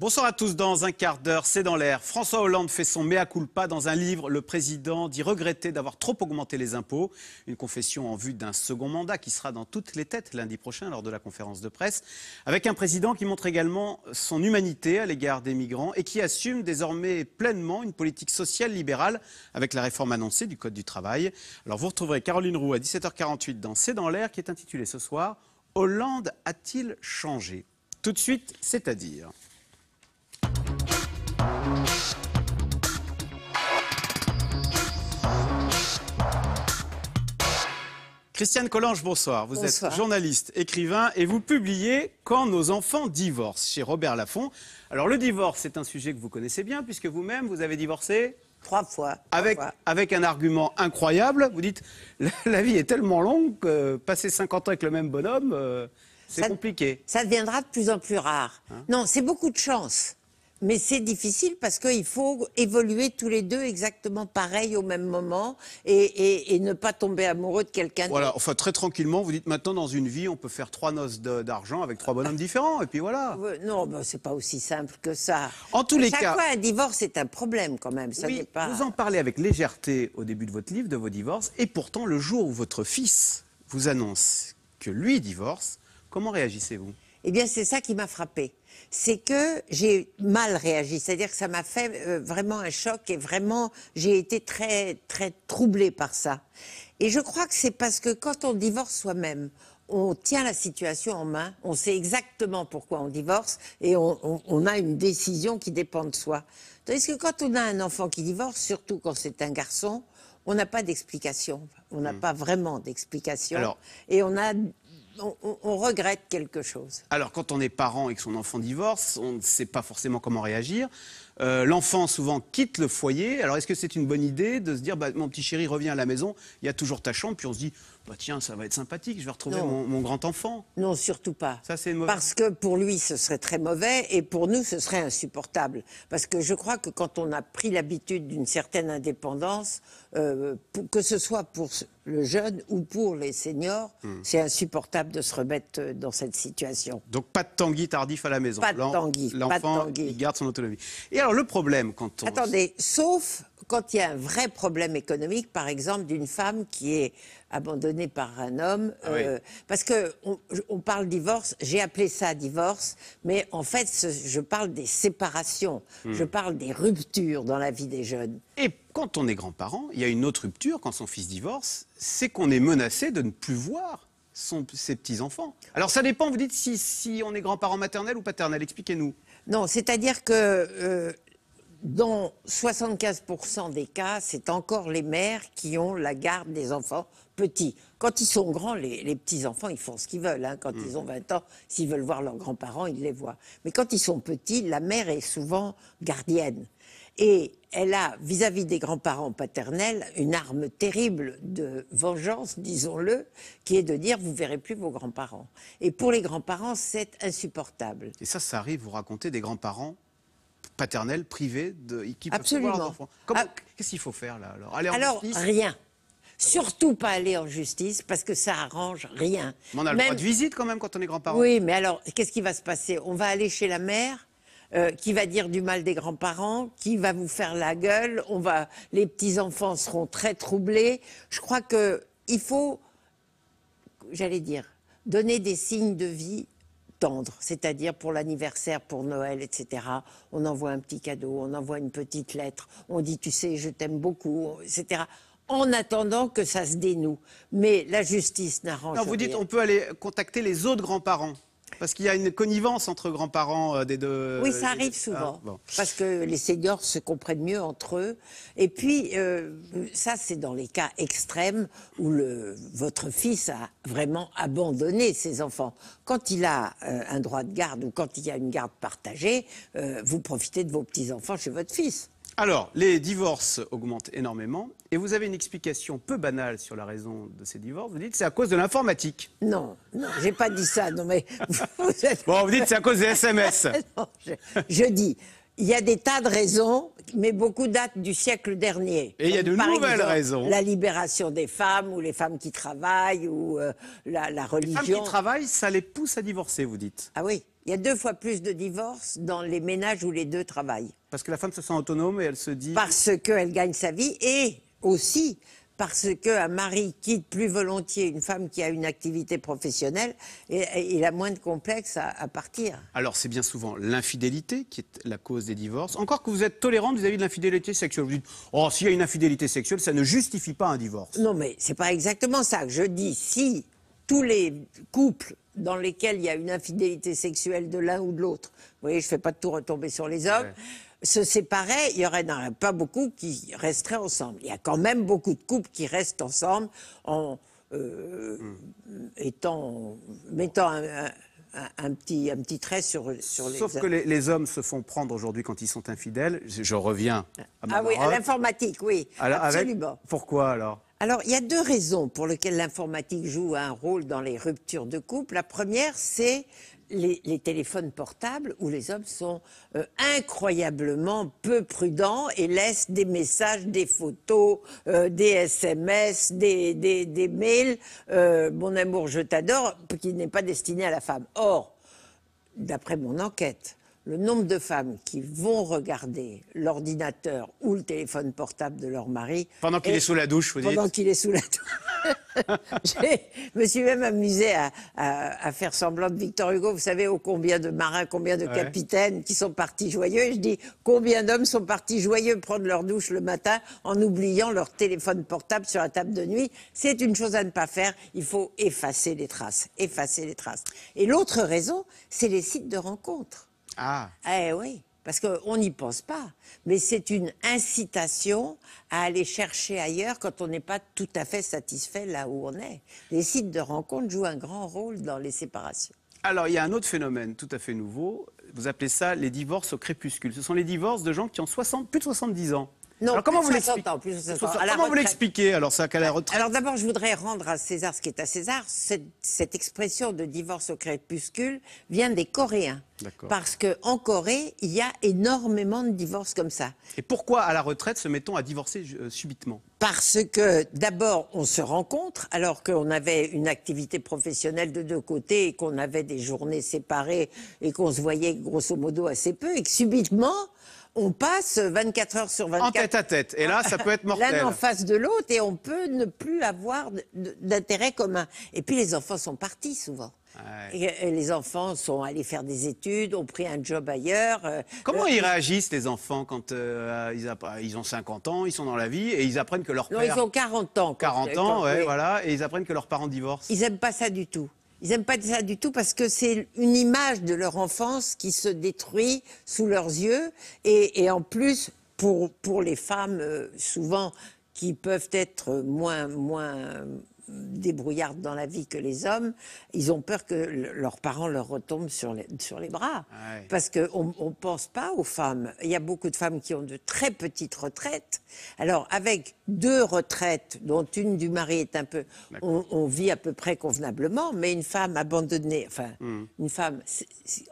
Bonsoir à tous. Dans un quart d'heure, c'est dans l'air. François Hollande fait son mea culpa dans un livre. Le président dit regretter d'avoir trop augmenté les impôts. Une confession en vue d'un second mandat qui sera dans toutes les têtes lundi prochain lors de la conférence de presse. Avec un président qui montre également son humanité à l'égard des migrants et qui assume désormais pleinement une politique sociale libérale avec la réforme annoncée du Code du travail. Alors vous retrouverez Caroline Roux à 17h48 dans C'est dans l'air qui est intitulé ce soir Hollande a-t-il changé Tout de suite, c'est-à-dire. Christiane Collange, bonsoir. Vous êtes journaliste, écrivain et vous publiez Quand nos enfants divorcent chez Robert Laffont. Alors le divorce, c'est un sujet que vous connaissez bien puisque vous-même, vous avez divorcé Trois fois. Avec, un argument incroyable. Vous dites, la, vie est tellement longue que passer 50 ans avec le même bonhomme, euh, c'est compliqué. Ça deviendra de plus en plus rare. Hein non, c'est beaucoup de chance. Mais c'est difficile parce qu'il faut évoluer tous les deux exactement pareil au même moment et, ne pas tomber amoureux de quelqu'un. Voilà, enfin très tranquillement, vous dites maintenant dans une vie on peut faire trois noces d'argent avec trois bonhommes différents et puis voilà. Euh, non, mais bah, c'est pas aussi simple que ça. En tous les Chaque cas, fois, un divorce est un problème quand même. pas... Vous en parlez avec légèreté au début de votre livre de vos divorces et pourtant le jour où votre fils vous annonce que lui divorce, comment réagissez-vous Eh bien, c'est ça qui m'a frappée c'est que j'ai mal réagi. C'est-à-dire que ça m'a fait euh, vraiment un choc et vraiment, j'ai été très, très troublée par ça. Et je crois que c'est parce que quand on divorce soi-même, on tient la situation en main, on sait exactement pourquoi on divorce et on, a une décision qui dépend de soi. Tandis que quand on a un enfant qui divorce, surtout quand c'est un garçon, on n'a pas d'explication. On n'a hmm. pas vraiment d'explication. Et on a on, regrette quelque chose. Alors, quand on est parent et que son enfant divorce, on ne sait pas forcément comment réagir. Euh, l'enfant souvent quitte le foyer. Alors, est-ce que c'est une bonne idée de se dire, bah, mon petit chéri revient à la maison, il y a toujours ta chambre, puis on se dit, bah, tiens, ça va être sympathique, je vais retrouver mon, grand-enfant. Non, surtout pas. Ça, c'est Parce que pour lui, ce serait très mauvais et pour nous, ce serait insupportable. Parce que je crois que quand on a pris l'habitude d'une certaine indépendance, euh, que ce soit pour le jeune ou pour les seniors, hmm. c'est insupportable de se remettre euh, dans cette situation. Donc pas de tanguy tardif à la maison. Pas de tanguy. L'enfant, il garde son autonomie. Et alors, le problème quand on... Attendez, sauf quand il y a un vrai problème économique, par exemple, d'une femme qui est abandonnée par un homme, ah euh, parce que on, parle divorce, j'ai appelé ça divorce, mais en fait, je parle des séparations, hmm. je parle des ruptures dans la vie des jeunes. Et quand on est grand-parent, il y a une autre rupture quand son fils divorce, c'est qu'on est menacé de ne plus voir ses petits-enfants. Alors ça dépend, vous dites, si, on est grand-parent maternel ou paternel, expliquez-nous. Non, c'est-à-dire que euh, dans 75% des cas, c'est encore les mères qui ont la garde des enfants petits. Quand ils sont grands, les, petits-enfants, ils font ce qu'ils veulent. Hein. Quand mm. ils ont 20 ans, s'ils veulent voir leurs grands-parents, ils les voient. Mais quand ils sont petits, la mère est souvent gardienne. Et elle a, vis-à-vis des grands-parents paternels, une arme terrible de vengeance, disons-le, qui est de dire vous verrez plus vos grands-parents. Et pour les grands-parents, c'est insupportable. Et ça, ça arrive, vous racontez des grands-parents paternelle, privée, de, qui peut avoir voir leurs ah. Qu'est-ce qu'il faut faire là Alors, aller alors rien. Surtout pas aller en justice parce que ça arrange rien. Mais on a le droit de visite quand même quand on est grand-parent. Oui, mais alors qu'est-ce qui va se passer On va aller chez la mère. Euh, qui va dire du mal des grands-parents, qui va vous faire la gueule, on va, les petits-enfants seront très troublés. Je crois qu'il faut, j'allais dire, donner des signes de vie c'est-à-dire pour l'anniversaire, pour Noël, etc. On envoie un petit cadeau, on envoie une petite lettre, on dit tu sais, je t'aime beaucoup, etc en attendant que ça se dénoue. Mais la justice n'arrange rien. Vous dites on peut aller contacter les autres grands-parents. Parce qu'il y a une connivence entre grands-parents euh, des deux. Oui, euh, ça arrive souvent. Ah, Parce que les seniors se comprennent mieux entre eux. Et puis, euh, ça, c'est dans les cas extrêmes où votre fils a vraiment abandonné ses enfants. Quand il a un droit de garde ou quand il y a une garde partagée, vous profitez de vos petits-enfants chez votre fils. Alors, les divorces augmentent énormément et vous avez une explication peu banale sur la raison de ces divorces. Vous dites c'est à cause de l'informatique. Non, non, j'ai pas dit ça. Non, mais vous êtes... Bon, vous dites c'est à cause des SMS. non, je, dis, il y a des tas de raisons, mais beaucoup datent du siècle dernier. Et il y a de nouvelles raisons. La libération des femmes ou les femmes qui travaillent ou euh, la, la religion. Les femmes qui travaillent, ça les pousse à divorcer, vous dites. Ah oui. Il y a deux fois plus de divorces dans les ménages où les deux travaillent. Parce que la femme se sent autonome et elle se dit. Parce qu'elle gagne sa vie et aussi parce qu'un mari quitte plus volontiers une femme qui a une activité professionnelle et, il a moins de complexe à, partir. Alors c'est bien souvent l'infidélité qui est la cause des divorces. Encore que vous êtes tolérante vis-à-vis de l'infidélité sexuelle. Vous dites, oh s'il y a une infidélité sexuelle, ça ne justifie pas un divorce. Non mais c'est pas exactement ça que je dis. Si tous les couples dans lesquels il y a une infidélité sexuelle de l'un ou de l'autre, vous voyez, je ne fais pas de tout retomber sur les hommes, se séparer, il y aurait pas beaucoup qui resteraient ensemble. Il y a quand même beaucoup de couples qui restent ensemble en euh, hmm. étant, mettant un, petit, un petit trait sur, sur les... Sauf que les, hommes se font prendre aujourd'hui quand ils sont infidèles. Je, reviens à Ah oui, à l'informatique, oui. absolument. pourquoi alors alors, il y a deux raisons pour lesquelles l'informatique joue un rôle dans les ruptures de couple. La première, c'est les, téléphones portables où les hommes sont euh, incroyablement peu prudents et laissent des messages, des photos, euh, des SMS, des, mails, euh, mon amour, je t'adore, qui n'est pas destiné à la femme. Or, d'après mon enquête, le nombre de femmes qui vont regarder l'ordinateur ou le téléphone portable de leur mari. Pendant qu'il est sous la douche, vous dites Pendant qu'il est sous la douche. je me suis même amusée à, faire semblant de Victor Hugo. Vous savez, oh, combien de marins, combien de capitaines qui sont partis joyeux. Et je dis, combien d'hommes sont partis joyeux prendre leur douche le matin en oubliant leur téléphone portable sur la table de nuit. C'est une chose à ne pas faire. Il faut effacer les traces. Effacer les traces. Et l'autre raison, c'est les sites de rencontres. Ah. Eh oui, parce qu'on n'y pense pas. Mais c'est une incitation à aller chercher ailleurs quand on n'est pas tout à fait satisfait là où on est. Les sites de rencontre jouent un grand rôle dans les séparations. Alors, il y a un autre phénomène tout à fait nouveau. Vous appelez ça les divorces au crépuscule. Ce sont les divorces de gens qui ont 60, plus de 70 ans alors, comment vous l'expliquez vous l'expliquez alors ça qu'à la retraite Alors d'abord, je voudrais rendre à César ce qui est à César. Cette, expression de divorce au crépuscule vient des Coréens. Parce qu'en Corée, il y a énormément de divorces comme ça. Et pourquoi à la retraite se mettons à divorcer euh, subitement Parce que d'abord, on se rencontre alors qu'on avait une activité professionnelle de deux côtés et qu'on avait des journées séparées et qu'on se voyait grosso modo assez peu et que subitement, on passe 24 heures sur 24. En tête à tête. Et là, ça peut être mortel. L'un en face de l'autre et on peut ne plus avoir d'intérêt commun. Et puis les enfants sont partis souvent. Euh, les enfants sont allés faire des études, ont pris un job ailleurs. Euh, Comment euh, ils réagissent, les enfants, quand ils, ont 50 ans, ils sont dans la vie et ils apprennent que leurs parents Non, ils ont 40 ans. 40 ans, voilà. Et ils apprennent que leurs parents divorcent. Ils n'aiment pas ça du tout. Ils n'aiment pas ça du tout parce que c'est une image de leur enfance qui se détruit sous leurs yeux. Et, en plus, pour, les femmes, euh, souvent qui peuvent être moins, moins débrouillardes dans la vie que les hommes, ils ont peur que leurs parents leur retombent sur les, sur les bras. Parce qu'on ne pense pas aux femmes. Il y a beaucoup de femmes qui ont de très petites retraites. Alors, avec deux retraites, dont une du mari est un peu. On, vit à peu près convenablement, mais une femme abandonnée, enfin, hmm. une femme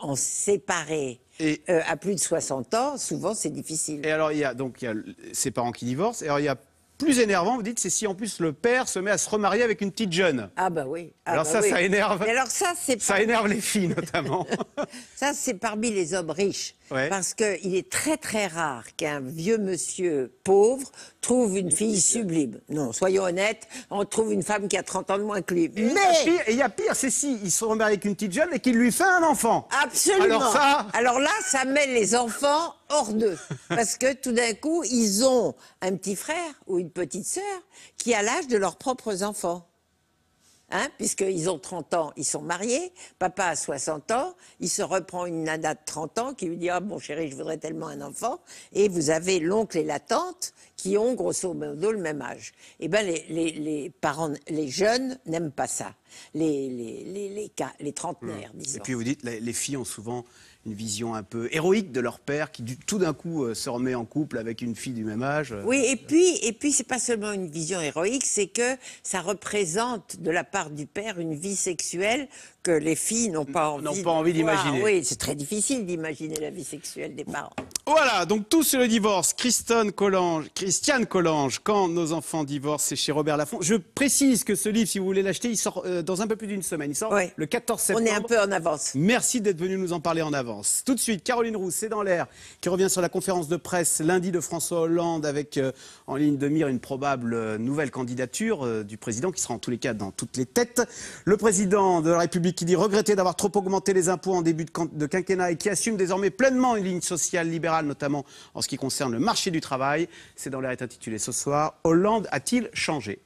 en séparée. Euh, à plus de 60 ans, souvent c'est difficile. Et alors il y a donc il ses parents qui divorcent, et il y a plus énervant, vous dites, c'est si en plus le père se met à se remarier avec une petite jeune. Ah bah oui. Ah bah alors ça, ça énerve. alors ça, ça énerve les filles notamment. ça, c'est parmi les hommes riches, parce parce qu'il est très très rare qu'un vieux monsieur pauvre trouve une fille sublime. Non, soyons honnêtes, on trouve une femme qui a 30 ans de moins que lui. Mais il y a pire, c'est si il se remarie avec une petite jeune et qu'il lui fait un enfant. Absolument. Alors ça. Alors là, ça met les enfants hors d'eux. Parce que tout d'un coup, ils ont un petit frère ou une petite sœur qui a l'âge de leurs propres enfants. Hein, puisqu'ils ont 30 ans, ils sont mariés, papa a 60 ans, il se reprend une nana de 30 ans qui lui dit « Ah oh, bon chéri, je voudrais tellement un enfant », et vous avez l'oncle et la tante qui ont grosso modo le même âge. Eh bien, les, parents, les jeunes n'aiment pas ça, les, les, les, les, les trentenaires, mmh. disons. Et puis vous dites, les, filles ont souvent une vision un peu héroïque de leur père qui tout d'un coup euh, se remet en couple avec une fille du même âge. Euh. Oui, et puis, et puis c'est pas seulement une vision héroïque, c'est que ça représente de la part du père une vie sexuelle que les filles n'ont pas envie, pas envie d'imaginer. Oui, c'est très difficile d'imaginer la vie sexuelle des parents. Voilà, donc tout sur le divorce. Collange, Christiane Collange, quand nos enfants divorcent, c'est chez Robert Laffont. Je précise que ce livre, si vous voulez l'acheter, il sort euh, dans un peu plus d'une semaine. Il sort le 14 septembre. On est un peu en avance. Merci d'être venu nous en parler en avance. Tout de suite, Caroline Rousse, c'est dans l'air, qui revient sur la conférence de presse lundi de François Hollande avec euh, en ligne de mire une probable euh, nouvelle candidature du président qui sera en tous les cas dans toutes les têtes. Le président de la République qui dit regretter d'avoir trop augmenté les impôts en début de, de quinquennat et qui assume désormais pleinement une ligne sociale libérale notamment en ce qui concerne le marché du travail. C'est dans l'air intitulé ce soir Hollande a-t-il changé